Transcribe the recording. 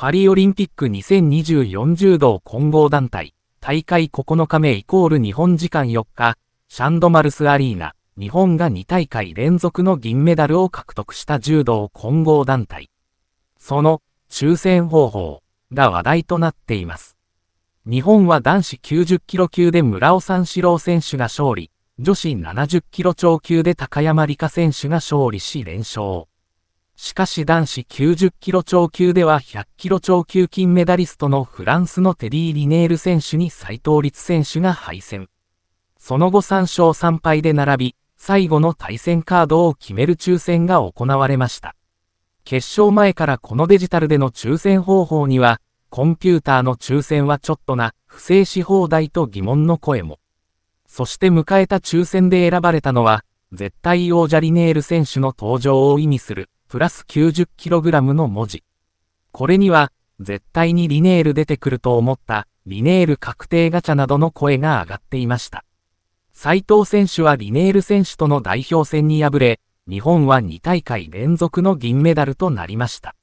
パリオリンピック2024柔道混合団体、大会9日目イコール日本時間4日、シャンドマルスアリーナ、日本が2大会連続の銀メダルを獲得した柔道混合団体。その、抽選方法、が話題となっています。日本は男子90キロ級で村尾三四郎選手が勝利、女子70キロ超級で高山理香選手が勝利し連勝。しかし男子90キロ超級では100キロ超級金メダリストのフランスのテディ・リネール選手に斉藤律選手が敗戦。その後3勝3敗で並び、最後の対戦カードを決める抽選が行われました。決勝前からこのデジタルでの抽選方法には、コンピューターの抽選はちょっとな、不正し放題と疑問の声も。そして迎えた抽選で選ばれたのは、絶対王者リネール選手の登場を意味するプラス 90kg の文字。これには、絶対にリネール出てくると思った、リネール確定ガチャなどの声が上がっていました。斉藤選手はリネール選手との代表戦に敗れ、日本は2大会連続の銀メダルとなりました。